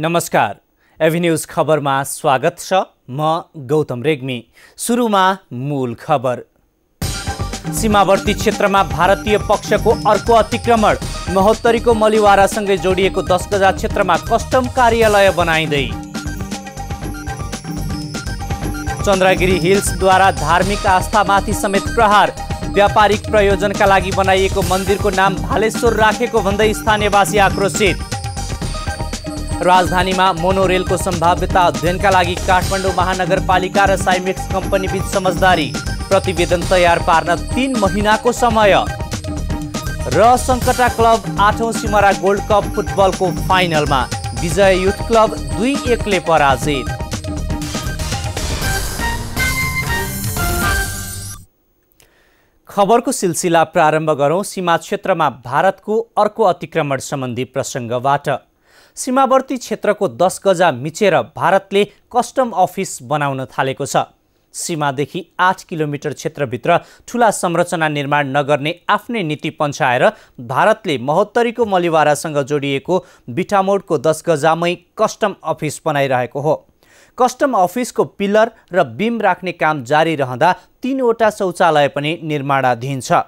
नमस्कार एभिन्युज खबरमा स्वागत छ म गौतम रेग्मी सुरुमा मूल खबर सीमावर्ती क्षेत्रमा भारतीय पक्षको अर्को अतिक्रमण महोत्तरीको मलिवारासँगै जोडिएको दस गजा क्षेत्रमा कस्टम कार्यालय बनाइँदै चन्द्रगिरी हिल्सद्वारा धार्मिक आस्थामाथि समेत प्रहार व्यापारिक प्रयोजनका लागि बनाइएको मन्दिरको नाम भालेश्वर राखेको भन्दै स्थानीयवासी आक्रोशित राजधानीमा मोनोरेलको सम्भाव्यता अध्ययनका लागि काठमाडौँ महानगरपालिका र साइमेक्स बीच समझदारी प्रतिवेदन तयार पार्न तिन महिनाको समय र सङ्कटा क्लब आठौँ सिमरा गोल्ड कप फुटबलको फाइनलमा विजय युथ क्लब दुई एकले पराजित खबरको सिलसिला प्रारम्भ गरौँ सीमा क्षेत्रमा भारतको अर्को अतिक्रमण सम्बन्धी प्रसङ्गबाट सीमावर्ती क्षेत्रको दस गजा मिचेर भारतले कस्टम अफिस बनाउन थालेको छ सीमादेखि आठ किलोमिटर क्षेत्रभित्र ठुला संरचना निर्माण नगर्ने आफ्नै नीति पन्छाएर भारतले महोत्तरीको मलिवारासँग जोडिएको बिटामोडको दस गजामै कस्टम अफिस बनाइरहेको हो कस्टम अफिसको पिलर र बिम राख्ने काम जारी रहँदा तिनवटा शौचालय पनि निर्माणाधीन छ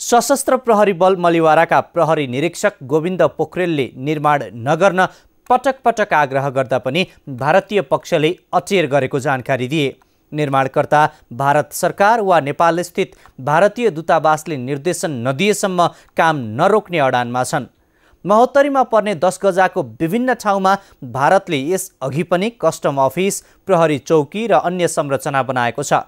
सशस्त्र प्रहरी बल मलिवाराका प्रहरी निरीक्षक गोविन्द पोखरेलले निर्माण नगर्न पटक पटक आग्रह गर्दा पनि भारतीय पक्षले अचेर गरेको जानकारी दिए निर्माणकर्ता भारत सरकार वा नेपालस्थित भारतीय दूतावासले निर्देशन नदिएसम्म काम नरोक्ने अडानमा छन् महोत्तरीमा पर्ने दस गजाको विभिन्न ठाउँमा भारतले यसअघि पनि कस्टम अफिस प्रहरी चौकी र अन्य संरचना बनाएको छ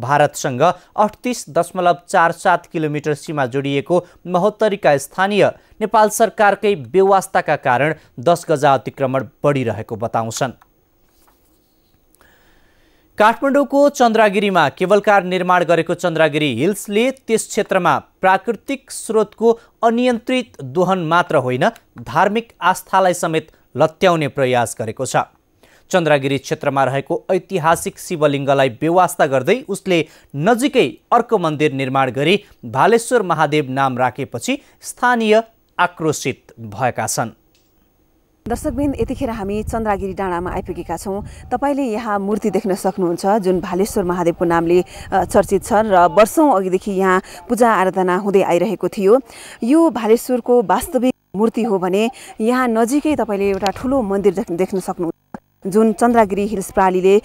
भारतसँग अठतिस दशमलव चार सात किलोमिटर सीमा जोडिएको महोत्तरीका स्थानीय नेपाल सरकारकै व्यवस्थाका कारण दस गजा अतिक्रमण बढिरहेको बताउँछन् काठमाडौँको चन्द्रागिरीमा केवलकार निर्माण गरेको चन्द्रागिरी हिल्सले त्यस क्षेत्रमा प्राकृतिक स्रोतको अनियन्त्रित दोहन मात्र होइन धार्मिक आस्थालाई समेत लत्याउने प्रयास गरेको छ चन्द्रगिरी क्षेत्रमा रहेको ऐतिहासिक शिवलिङ्गलाई बेवास्ता गर्दै उसले नजिकै अर्को मन्दिर निर्माण गरी भालेश्वर महादेव नाम राखेपछि स्थानीय आक्रोशित भएका छन् दर्शकबिन यतिखेर हामी चन्द्रगिरी डाँडामा आइपुगेका छौँ तपाईँले यहाँ मूर्ति देख्न सक्नुहुन्छ जुन भालेश्वर महादेवको नामले चर्चित छन् र वर्षौँ अघिदेखि यहाँ पूजा आराधना हुँदै आइरहेको थियो यो भालेश्वरको वास्तविक मूर्ति हो भने यहाँ नजिकै तपाईँले एउटा ठुलो मन्दिर देख्न सक्नुहुन्छ जुन चन्द्रगिरी हिल्स प्रालीले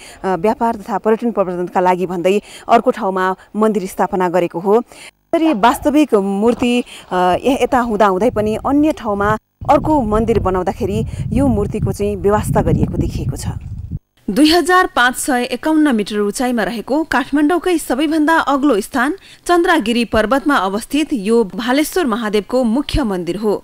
व्यापार तथा पर्यटन प्रवर्धनका लागि भन्दै अर्को ठाउँमा मन्दिर स्थापना गरेको हो यसरी वास्तविक मूर्ति यता हुँदाहुँदै पनि अन्य ठाउँमा अर्को मन्दिर बनाउँदाखेरि यो मूर्तिको चाहिँ व्यवस्था गरिएको देखिएको छ दुई हजार पाँच सय एकाउन्न मिटर उचाइमा रहेको काठमाडौँकै सबैभन्दा अग्लो स्थान चन्द्रगिरी पर्वतमा अवस्थित यो भालेश्वर महादेवको मुख्य मन्दिर हो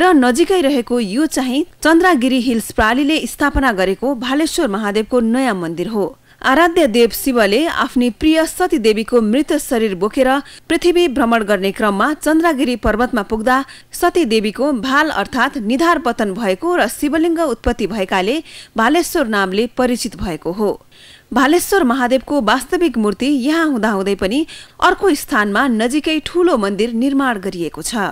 र नजिकै रहेको यो चाहिँ चन्द्रागिरी हिल्स प्रालीले स्थापना गरेको भालेश्वर महादेवको नयाँ मन्दिर हो आराध्य देव शिवले आफ्नी प्रिय सती देवीको मृत शरीर बोकेर पृथ्वी भ्रमण गर्ने क्रममा चन्द्रागिरी पर्वतमा पुग्दा सती देवीको भाल अर्थात् निधार पतन भएको र शिवलिङ्ग उत्पत्ति भएकाले भालेश्वर नामले परिचित भएको हो भालेश्वर महादेवको वास्तविक मूर्ति यहाँ हुँदाहुँदै पनि अर्को स्थानमा नजिकै ठूलो मन्दिर निर्माण गरिएको छ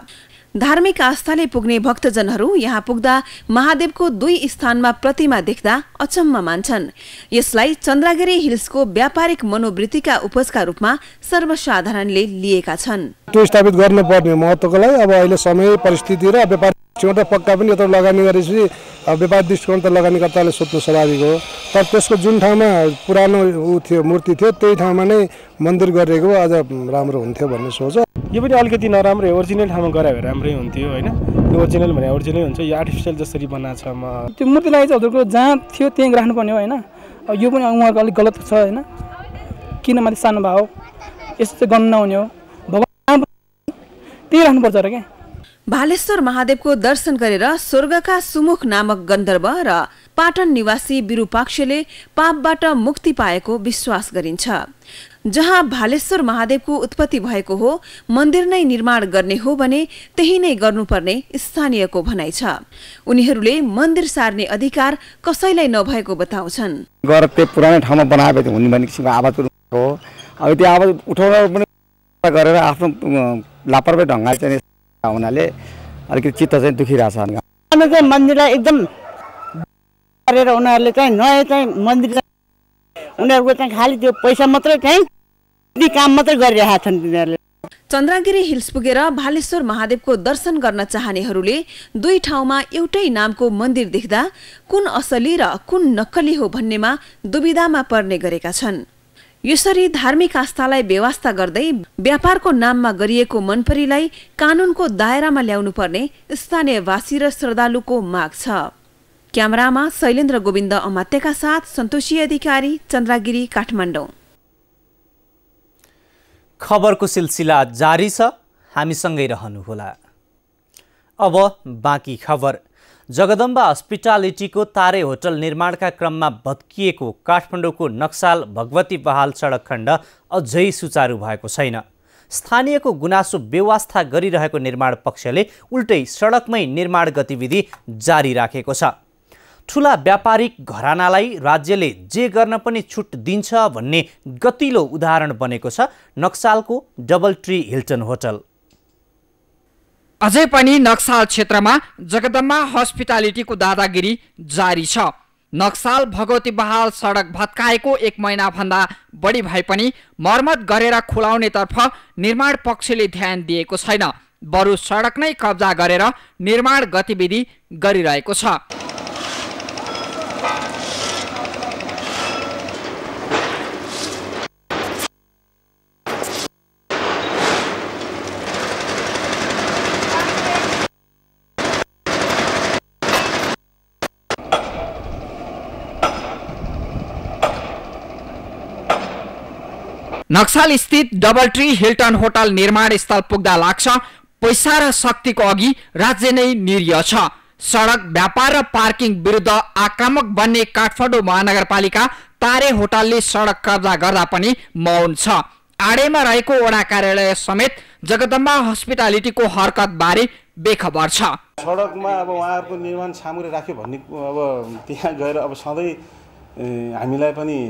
धार्मिक आस्थाले पुग्ने भक्तजनहरू यहाँ पुग्दा महादेवको दुई स्थानमा प्रतिमा देख्दा अचम्म मान्छन् यसलाई चन्द्रगिरी हिल्सको व्यापारिक मनोवृत्तिका उपजका रूपमा सर्वसाधारणले लिएका छन् गर्नुपर्ने महत्त्वको लागि अब अहिले समय परिस्थिति र व्यापार एउटा पक्का पनि यत्रो लगानी गरेपछि व्यापार दृष्टिकोण त लगानीकर्ताले सोध्नु स्वाभाविक हो तर त्यसको जुन ठाउँमा पुरानो ऊ थियो मूर्ति थियो त्यही ठाउँमा नै मन्दिर गरेको अझ राम्रो हुन्थ्यो भन्ने सोच यो पनि अलिकति नराम्रो ओरिजिनल ठाउँमा गरायो भने राम्रै हुन्थ्यो होइन यो ओरिजिनल भने ओरिजिनल हुन्छ यो आर्टिफिसियल जसरी बनाएको छ म त्यो मूर्तिलाई चाहिँ हजुरको जहाँ थियो त्यहीँ राख्नुपर्ने हो अब यो पनि उहाँको अलिक गलत छ होइन किन माथि सानो भाव यस्तो चाहिँ गर्नु नहुने हो भगवान् त्यही राख्नुपर्छ र क्या भालेश्वर महादेवको दर्शन गरेर स्वर्गका सुमुख नामक गन्धर्व र पाटन निवासी विरूपाक्षले पापबाट मुक्ति पाएको विश्वास गरिन्छ जहाँ भालेश्वर महादेवको उत्पत्ति भएको हो मन्दिर नै निर्माण गर्ने हो भने त्यही नै गर्नुपर्ने स्थानीयको भनाइ छ उनीहरूले मन्दिर सार्ने अधिकार कसैलाई नभएको बताउँछन् पुरानै ठाउँमा हुने भन्ने किसिमको आवाज हो अब त्यो आवाज उठाउन पनि गरेर आफ्नो लापरवाही ढङ्गले चाहिँ हुनाले अलिकति चित्त चाहिँ दुखिरहेको छ चाहिँ मन्दिरलाई एकदम गरेर उनीहरूले चाहिँ नयाँ चाहिँ मन्दिर उनीहरूको चाहिँ खालि त्यो पैसा मात्रै चाहिँ काम मात्रै गरिरहेका छन् तिनीहरूले चन्द्रगिरी हिल्स पुगेर भालेश्वर महादेवको दर्शन गर्न चाहनेहरूले दुई ठाउँमा एउटै नामको मन्दिर देख्दा कुन असली र कुन नक्कली हो भन्नेमा दुविधामा पर्ने गरेका छन् यसरी धार्मिक आस्थालाई व्यवस्था गर्दै व्यापारको नाममा गरिएको मनपरीलाई कानूनको दायरामा ल्याउनु पर्ने स्थानीयवासी र श्रद्धालुको माग छ क्यामरामा शैलेन्द्र गोविन्द अमात्यका साथ सन्तोषी अधिकारी चन्द्रगिरी काठमाडौँ खबरको सिलसिला जारी छ हामीसँगै रहनुहोला अब बाँकी खबर जगदम्बा हस्पिटालिटीको तारे होटल निर्माणका क्रममा भत्किएको काठमाडौँको नक्साल भगवती बहाल सडक खण्ड अझै सुचारू भएको छैन स्थानीयको गुनासो व्यवस्था गरिरहेको निर्माण पक्षले उल्टै सडकमै निर्माण गतिविधि जारी राखेको छ ठुला व्यापारिक घरानालाई राज्यले जे गर्न पनि छुट दिन्छ भन्ने गतिलो उदाहरण बनेको छ नक्सालको डबल ट्री हिल्टन होटल अझै पनि नक्साल क्षेत्रमा जगदम्बा हस्पिटालिटीको दादागिरी जारी छ नक्साल भगवती बहाल सडक भत्काएको एक महिनाभन्दा बढी भए पनि मर्मत गरेर खुलाउनेतर्फ निर्माण पक्षले ध्यान दिएको छैन बरु सडक नै कब्जा गरेर निर्माण गतिविधि गरिरहेको छ नक्साल स्थित डबल ट्री हिल्टन होटल निर्माण स्थल पुग्दा लाग्छ पैसा र शक्तिको अघि राज्य नै निर्य छ सडक व्यापार र पार्किङ विरुद्ध आक्रामक बन्ने काठमाडौँ महानगरपालिका तारे होटलले सडक कब्जा गर्दा पनि मौन छ आडेमा रहेको वडा कार्यालय समेत जगदम्बा हस्पिटालिटीको हरकत बारे बेखबर छ सडकमा अब उहाँहरूको निर्माण सामग्री राख्यो भन्ने अब त्यहाँ गएर अब सधैँ हामीलाई पनि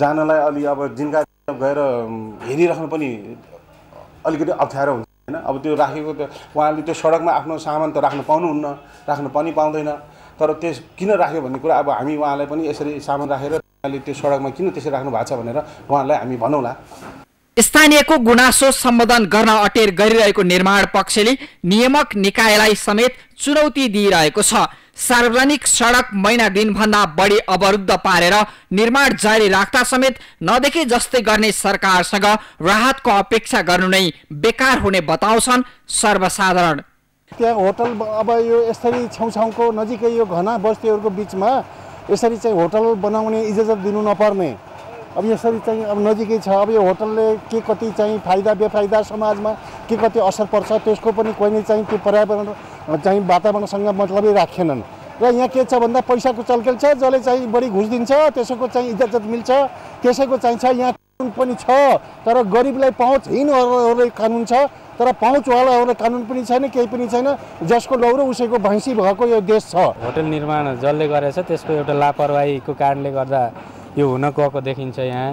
जानलाई अलि अब जिन्का गएर हेरिराख्नु पनि अलिकति अप्ठ्यारो हुन्छ होइन अब त्यो राखेको त उहाँले त्यो सडकमा आफ्नो सामान त राख्नु पाउनुहुन्न राख्नु पनि पाउँदैन तर त्यस किन राख्यो भन्ने कुरा अब हामी उहाँलाई पनि यसरी सामान राखेर उहाँले त्यो सडकमा किन त्यसरी राख्नु भएको छ भनेर उहाँलाई हामी भनौँला स्थानीयको गुनासो सम्बोधन गर्न अटेर गरिरहेको निर्माण पक्षले नियामक निकायलाई समेत चुनौती दिइरहेको छ सार्वजनिक सडक महिना दिनभन्दा बढी अवरुद्ध पारेर निर्माण जारी राख्दा समेत नदेखे जस्तै गर्ने सरकारसँग राहतको अपेक्षा गर्नु नै बेकार हुने बताउँछन् सर्वसाधारण त्यहाँ होटल अब यो यसरी छेउछाउको नजिकै यो घना बस्तीहरूको बिचमा यसरी चाहिँ होटल बनाउने इजाजत दिनु नपर्ने अब यसरी चाहिँ अब नजिकै छ अब यो होटलले के कति चाहिँ फाइदा बेफाइदा समाजमा के कति असर पर्छ त्यसको पनि कहिले चाहिँ त्यो पर्यावरण चाहिँ वातावरणसँग मतलबै राखेनन् र यहाँ के छ भन्दा पैसाको चलखेल छ जसले चाहिँ बढी घुस दिन्छ त्यसैको चाहिँ इज्जत मिल्छ त्यसैको चाहिँ छ यहाँ कानुन पनि छ तर गरिबलाई पहुँच पहुँचहीनहरूलाई कानुन छ तर पहुँचवालाहरूलाई कानुन पनि छैन केही पनि छैन जसको लौरो उसैको भैँसी भएको यो देश छ होटल निर्माण जसले गरेछ त्यसको एउटा लापरवाहीको कारणले गर्दा यो हुन गएको देखिन्छ यहाँ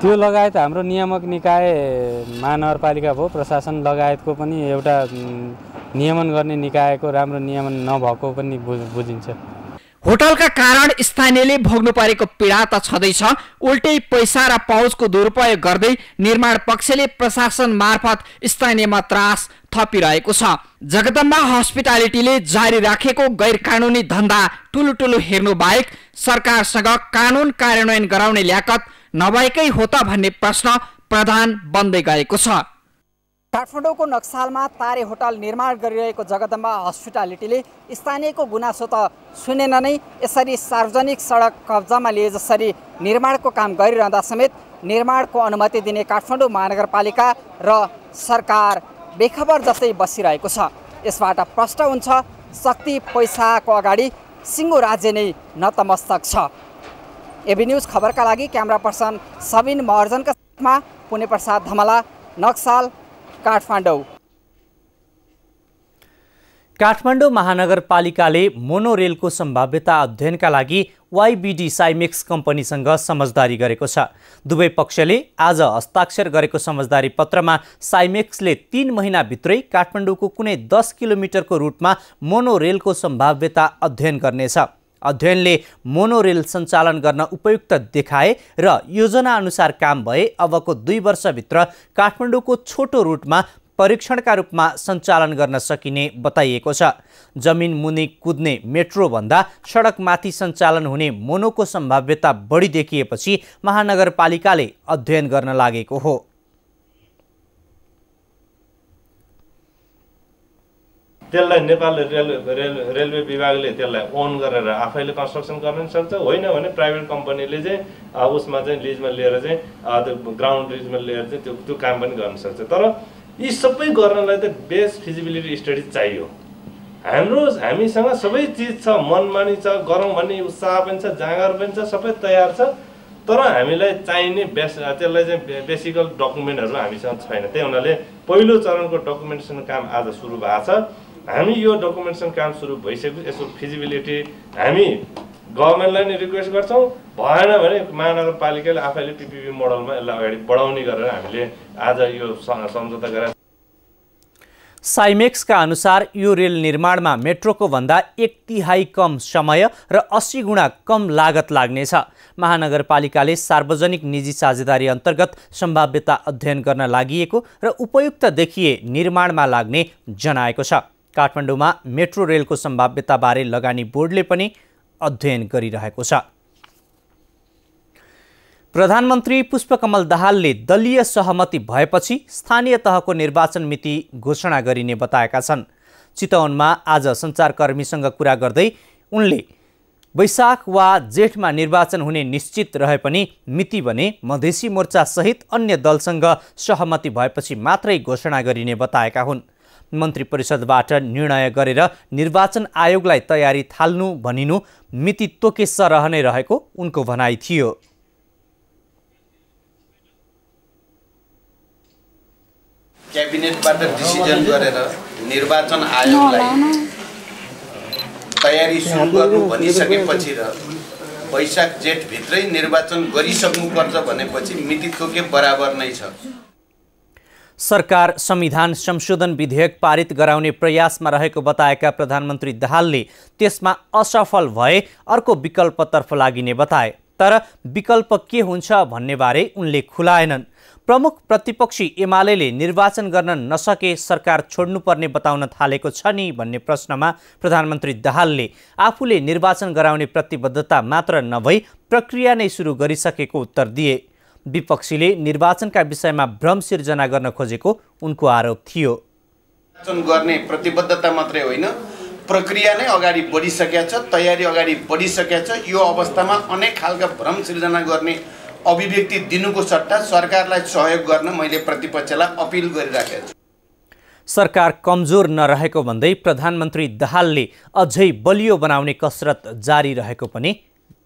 त्यो लगायत हाम्रो नियामक निकाय महानगरपालिका भयो प्रशासन लगायतको पनि एउटा नियमन गर्ने निकायको राम्रो नियमन नभएको पनि बुझिन्छ होटलका कारण स्थानीयले भोग्नु परेको पीडा त छँदैछ उल्टै पैसा र पहुँचको दुरुपयोग गर्दै निर्माण पक्षले प्रशासन मार्फत स्थानीयमा त्रास थपिरहेको छ जगदम्बा हस्पिटालिटीले जारी राखेको गैर कानुनी धन्दा टुलुटुलु हेर्नु बाहेक सरकारसँग कानुन कार्यान्वयन गराउने ल्याकत नभएकै हो त भन्ने प्रश्न प्रधान बन्दै गएको छ काठमाडौँको नक्सालमा तारे होटल निर्माण गरिरहेको जगदम्बा हस्पिटालिटीले स्थानीयको गुनासो त सुनेन नै यसरी सार्वजनिक सडक कब्जामा लिए जसरी निर्माणको काम गरिरहँदा समेत निर्माणको अनुमति दिने काठमाडौँ महानगरपालिका र सरकार बेखबर जस्तै बसिरहेको छ यसबाट प्रष्ट हुन्छ शक्ति पैसाको अगाडि सिङ्गो राज्य नै नतमस्तक छ एबी न्युज खबरका लागि क्यामरा पर्सन सबिन महर्जनका साथमा पुणे प्रसाद धमला नक्साल काठमाडौँ काठमाडौँ महानगरपालिकाले मोनोरेलको सम्भाव्यता अध्ययनका लागि वाइबिडी साइमेक्स कम्पनीसँग समझदारी गरेको छ दुवै पक्षले आज हस्ताक्षर गरेको समझदारी पत्रमा साइमेक्सले तिन महिनाभित्रै काठमाडौँको कुनै दस किलोमिटरको रुटमा मोनोरेलको सम्भाव्यता अध्ययन गर्नेछ अध्ययनले मोनोरेल सञ्चालन गर्न उपयुक्त देखाए र योजनाअनुसार काम भए अबको दुई वर्षभित्र काठमाडौँको छोटो रुटमा परीक्षणका रूपमा सञ्चालन गर्न सकिने बताइएको छ जमिन मुनि कुद्ने मेट्रोभन्दा सडकमाथि सञ्चालन हुने मोनोको सम्भाव्यता बढी देखिएपछि महानगरपालिकाले अध्ययन गर्न लागेको हो त्यसलाई नेपाल रेल रेल रेलवे विभागले त्यसलाई ओन गरेर आफैले कन्स्ट्रक्सन गर्न सक्छ होइन भने प्राइभेट कम्पनीले चाहिँ उसमा चाहिँ लिजमा लिएर चाहिँ त्यो ग्राउन्ड लिजमा लिएर चाहिँ त्यो त्यो काम पनि गर्न सक्छ तर यी सबै गर्नलाई त बेस्ट फिजिबिलिटी स्टडी चाहियो हाम्रो हामीसँग सबै चिज छ मनमानी छ गरौँ भन्ने उत्साह पनि छ जाँगर पनि छ सबै तयार छ तर हामीलाई चाहिने बेस त्यसलाई चाहिँ बेसिकल डकुमेन्टहरू हामीसँग छैन त्यही हुनाले पहिलो चरणको डकुमेन्टेसन काम आज सुरु भएको छ हामी यो डकुमेन्टेसन काम सुरु भइसकेपछि यसको फिजिबिलिटी हामी गभर्मेन्टलाई नै रिक्वेस्ट गर्छौँ भएन भने महानगरपालिकाले आफैले पिपिपी मोडलमा यसलाई अगाडि बढाउने गरेर हामीले आज यो सम्झौता गरेर साइमेक्सका अनुसार यो रेल निर्माणमा मेट्रोको भन्दा एक तिहाई कम समय र अस्सी गुणा कम लागत लाग्नेछ महानगरपालिकाले सार्वजनिक निजी साझेदारी अन्तर्गत सम्भाव्यता अध्ययन गर्न लागि र उपयुक्त देखिए निर्माणमा लाग्ने जनाएको छ काठमाडौँमा मेट्रो रेलको सम्भाव्यताबारे लगानी बोर्डले पनि अध्ययन गरिरहेको छ प्रधानमन्त्री पुष्पकमल दाहालले दलीय सहमति भएपछि स्थानीय तहको निर्वाचन मिति घोषणा गरिने बताएका छन् चितवनमा आज सञ्चारकर्मीसँग कुरा गर्दै उनले वैशाख वा जेठमा निर्वाचन हुने निश्चित रहे पनि मिति भने मधेसी मोर्चासहित अन्य दलसँग सहमति भएपछि मात्रै घोषणा गरिने बताएका हुन् मन्त्री परिषदबाट निर्णय गरेर निर्वाचन आयोगलाई तयारी थाल्नु भनिनु मिति तोकेस रहने रहेको उनको भनाइ थियो क्याबिनेटबाट डिसिजन गरेर निर्वाचन आयोगलाई तयारी सुरु गर्नु भनिसकेपछि र वैशाख जेठभित्रै निर्वाचन गरिसक्नुपर्छ भनेपछि मिति के बराबर नै छ सरकार संविधान संशोधन विधेयक पारित गराउने प्रयासमा रहेको बताएका प्रधानमन्त्री दाहालले त्यसमा असफल भए अर्को विकल्पतर्फ लागिने बताए तर विकल्प के हुन्छ भन्नेबारे उनले खुलाएनन् प्रमुख प्रतिपक्षी एमाले निर्वाचन गर्न नसके सरकार छोड्नुपर्ने बताउन थालेको छ नि भन्ने प्रश्नमा प्रधानमन्त्री दाहालले आफूले निर्वाचन गराउने प्रतिबद्धता मात्र नभई प्रक्रिया नै सुरु गरिसकेको उत्तर दिए विपक्षीले निर्वाचनका विषयमा भ्रम सिर्जना गर्न खोजेको उनको आरोप थियो निर्वाचन गर्ने प्रतिबद्धता मात्रै होइन प्रक्रिया नै अगाडि बढिसकेको छ तयारी अगाडि बढिसकेको छ यो अवस्थामा अनेक खालका भ्रम सिर्जना गर्ने अभिव्यक्ति दिनुको सट्टा सरकारलाई सहयोग गर्न मैले प्रतिपक्षलाई अपिल गरिराखेको छु सरकार कमजोर नरहेको भन्दै प्रधानमन्त्री दाहालले अझै बलियो बनाउने कसरत जारी रहेको पनि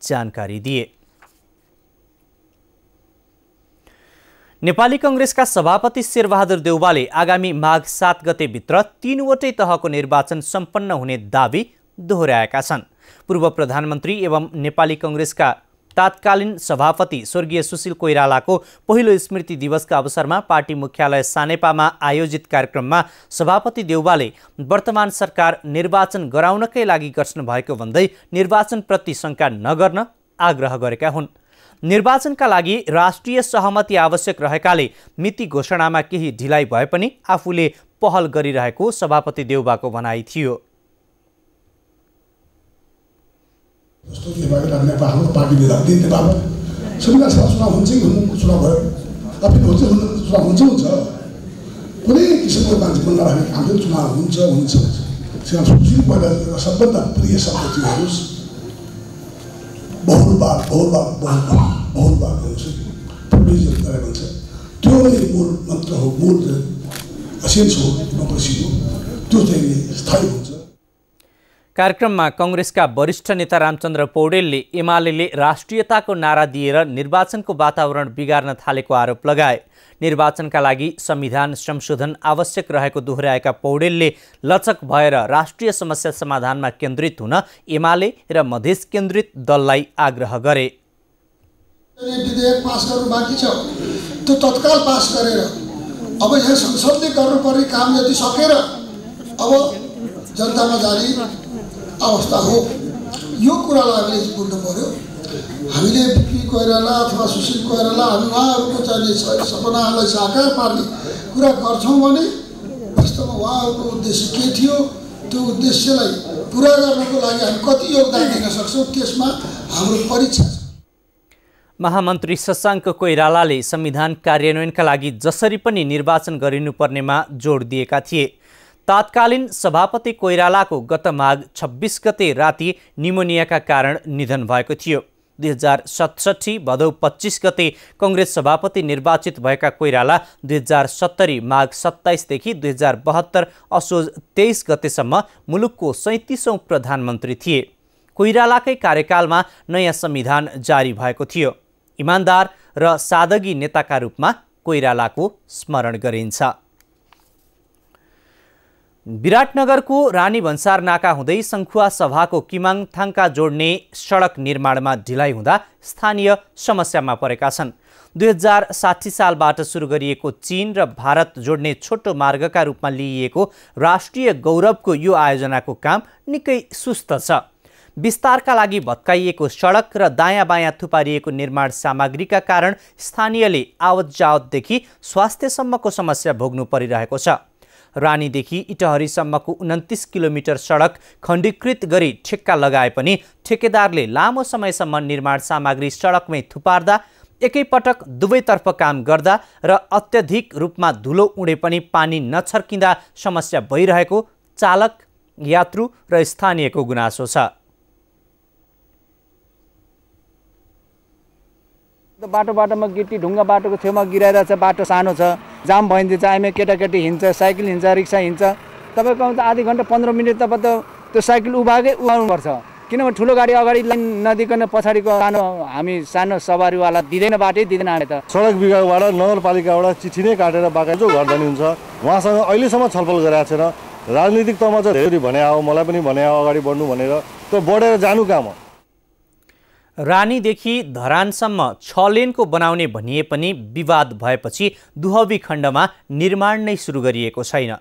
जानकारी दिए नेपाली कङ्ग्रेसका सभापति शेरबहादुर देउवाले आगामी माघ सात गतेभित्र तीनवटै तहको निर्वाचन सम्पन्न हुने दावी दोहोऱ्याएका छन् पूर्व प्रधानमन्त्री एवं नेपाली कङ्ग्रेसका तात्कालीन सभापति स्वर्गीय सुशील कोइरालाको पहिलो स्मृति दिवसका अवसरमा पार्टी मुख्यालय सानेपामा आयोजित कार्यक्रममा सभापति देउबाले वर्तमान सरकार निर्वाचन गराउनकै लागि भएको भन्दै निर्वाचनप्रति शङ्का नगर्न आग्रह गरेका हुन् निर्वाचनका लागि राष्ट्रिय सहमति आवश्यक रहेकाले मिति घोषणामा केही ढिलाइ भए पनि आफूले पहल गरिरहेको सभापति देउबाको भनाइ थियो जस्तो के भयो नेपालको पार्टी विधान विधायक नेपालमा सुविधा छ चुनाव कि हुनु चुनाव भयो अफिस हुन्छ चुनाव हुन्छ हुन्छ कुनै किसिमको मान्छे मन नराख्ने काम चाहिँ चुनाव हुन्छ हुन्छ हुन्छ सुशील पहिला सबभन्दा प्रिय शब्द चाहिँ हेर्नुहोस् बहुलवाद बहुलवाद बहुलवाद बहुलवाद हेर्नुहोस् प्रोभिजन गरेको भन्छ त्यो नै मूल मन्त्र हो मूल असेन्स हो डेमोक्रेसी हो त्यो चाहिँ स्थायी हुन्छ कार्यक्रममा कङ्ग्रेसका वरिष्ठ नेता रामचन्द्र पौडेलले एमाले राष्ट्रियताको नारा दिएर निर्वाचनको वातावरण बिगार्न थालेको आरोप लगाए निर्वाचनका लागि संविधान संशोधन आवश्यक रहेको दोहोऱ्याएका पौडेलले लचक भएर राष्ट्रिय समस्या समाधानमा केन्द्रित हुन एमाले र मधेस केन्द्रित दललाई आग्रह गरे तत्काल पास गरेर अब यहाँ संसदले गर्नुपर्ने काम जति सकेर अब जनतामा जाने अवस्था हो यो कुरालाई हामीले बुझ्नु पऱ्यो हामीले बिपी कोइराला अथवा सुशील कोइराला हामी उहाँहरूको चाहिँ सपनाहरूलाई साकार पार्ने कुरा गर्छौँ भने वास्तवमा उहाँहरूको उद्देश्य के थियो त्यो उद्देश्यलाई पुरा गर्नको लागि हामी कति योगदान दिन सक्छौँ त्यसमा हाम्रो परीक्षा छ महामन्त्री शशाङ्क कोइरालाले संविधान कार्यान्वयनका लागि जसरी पनि निर्वाचन गरिनुपर्नेमा जोड दिएका थिए तात्कालीन सभापति कोइरालाको गत माघ छब्बिस गते राति निमोनियाका कारण निधन भएको थियो दुई हजार सतसट्ठी भदौ पच्चिस गते कङ्ग्रेस सभापति निर्वाचित भएका कोइराला दुई हजार सत्तरी माघ सत्ताइसदेखि दुई हजार बहत्तर असोज तेइस गतेसम्म मुलुकको सैँतिसौँ प्रधानमन्त्री थिए कोइरालाकै कार्यकालमा नयाँ संविधान जारी भएको थियो इमान्दार र सादगी नेताका रूपमा कोइरालाको स्मरण गरिन्छ विराटनगरको रानी भन्सार नाका हुँदै सङ्खुवा सभाको किमाङथाङका जोड्ने सडक निर्माणमा ढिलाइ हुँदा स्थानीय समस्यामा परेका छन् दुई हजार साठी सालबाट सुरु गरिएको चीन र भारत जोड्ने छोटो मार्गका रूपमा लिइएको राष्ट्रिय गौरवको यो आयोजनाको काम निकै सुस्त छ विस्तारका लागि भत्काइएको सडक र दायाँ बायाँ थुपारिएको निर्माण सामग्रीका कारण स्थानीयले आवत जावतदेखि स्वास्थ्यसम्मको समस्या भोग्नु परिरहेको छ रानीदेखि इटहरीसम्मको उन्तिस किलोमिटर सडक खण्डीकृत गरी ठेक्का लगाए पनि ठेकेदारले लामो समयसम्म निर्माण सामग्री सडकमै थुपार्दा एकैपटक दुवैतर्फ काम गर्दा र अत्यधिक रूपमा धुलो उडे पनि पानी नछर्किँदा समस्या भइरहेको चालक यात्रु र स्थानीयको गुनासो छ बाटो बाटोमा गिटी ढुङ्गा बाटोको छेउमा छ बाटो सानो छ जाम भइदिन्छ आइमा केटाकेटी हिँड्छ साइकल हिँड्छ रिक्सा हिँड्छ तपाईँको आउँदा आधी घन्टा पन्ध्र मिनट तपाईँ त त्यो साइकल उभाएकै उभाउनुपर्छ किनभने ठुलो गाडी अगाडि लाइन नदिकन पछाडिको सानो हामी सानो सवारीवाला दिँदैन बाटै दिँदैन हामी त सडक विभागबाट नगरपालिकाबाट चिठी नै काटेर जो घर जाने हुन्छ उहाँसँग अहिलेसम्म छलफल गराएको छैन राजनीतिक तहमा चाहिँ धेरै भने आऊ मलाई पनि भने आऊ अगाडि बढ्नु भनेर त्यो बढेर जानु काम हो रानीदेखि धरानसम्म छ लेनको बनाउने भनिए पनि विवाद भएपछि दुहवी खण्डमा निर्माण नै सुरु गरिएको छैन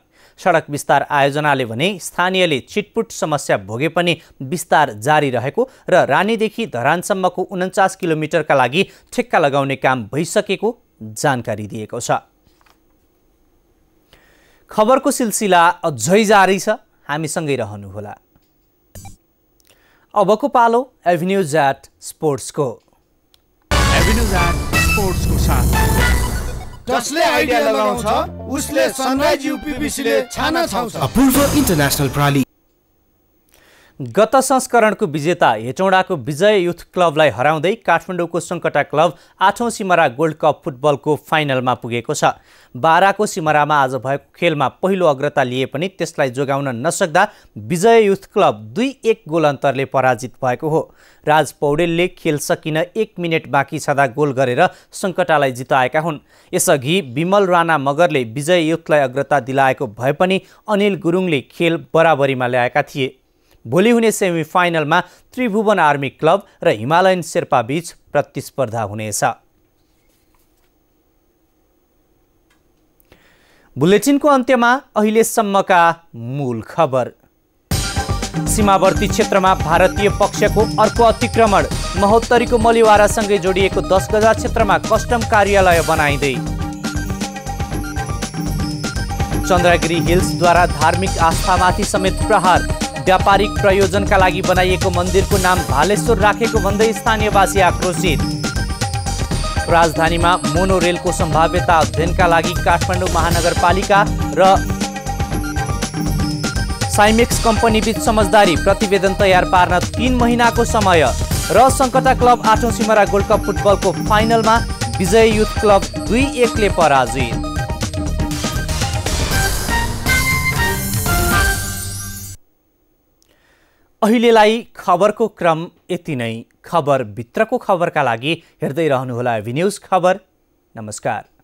सडक विस्तार आयोजनाले भने स्थानीयले छिटपुट समस्या भोगे पनि विस्तार जारी रहेको र रा रानीदेखि धरानसम्मको उन्चास किलोमिटरका लागि ठेक्का लगाउने काम भइसकेको जानकारी दिएको छ खबरको सिलसिला अझै जारी छ हामीसँगै रहनुहोला अबको पालो एभिन्यू एट स्पोर्ट्सको एभिन्युज एट स्पोर्ट्सको साथ जसले आइडिया लगाउँछ उसले सनराइज युपिबिसीले छाना छाउँछ पूर्व इन्टरनेसनल प्रणाली गत संस्करणको विजेता हेटौँडाको विजय युथ क्लबलाई हराउँदै काठमाडौँको सङ्कटा क्लब आठौँ सिमरा गोल्ड कप फुटबलको फाइनलमा पुगेको छ बाह्रको सिमरामा आज भएको खेलमा पहिलो अग्रता लिए पनि त्यसलाई जोगाउन नसक्दा विजय युथ क्लब दुई एक गोल अन्तरले पराजित भएको हो राज पौडेलले खेल सकिन एक मिनट बाँकी छँदा गोल गरेर सङ्कटालाई जिताएका हुन् यसअघि विमल राणा मगरले विजय युथलाई अग्रता दिलाएको भए पनि अनिल गुरुङले खेल बराबरीमा ल्याएका थिए भोलि हुने सेमी फाइनलमा त्रिभुवन आर्मी क्लब र हिमालयन शेर्पा बीच प्रतिस्पर्धा हुनेछ बुलेटिनको अन्त्यमा अहिलेसम्मका मूल खबर सीमावर्ती क्षेत्रमा भारतीय पक्षको अर्को अतिक्रमण महोत्तरीको मलिवारासँगै जोडिएको दस गजा क्षेत्रमा कस्टम कार्यालय बनाइँदै चन्द्रगिरी हिल्सद्वारा धार्मिक आस्थामाथि समेत प्रहार व्यापारिक प्रयोजनका लागि बनाइएको मन्दिरको नाम भालेश्वर राखेको भन्दै स्थानीयवासी आक्रोशित राजधानीमा मोनोरेलको सम्भाव्यता अध्ययनका लागि काठमाडौँ महानगरपालिका र साइमेक्स कम्पनीबीच समझदारी प्रतिवेदन तयार पार्न तिन महिनाको समय र सङ्कटा क्लब आठौँ सिमरा गोल्ड कप फुटबलको फाइनलमा विजय युथ क्लब दुई एकले पराजित अहिलेलाई खबरको क्रम यति नै खबरभित्रको खबरका लागि हेर्दै रहनुहोला एभिन्युज खबर नमस्कार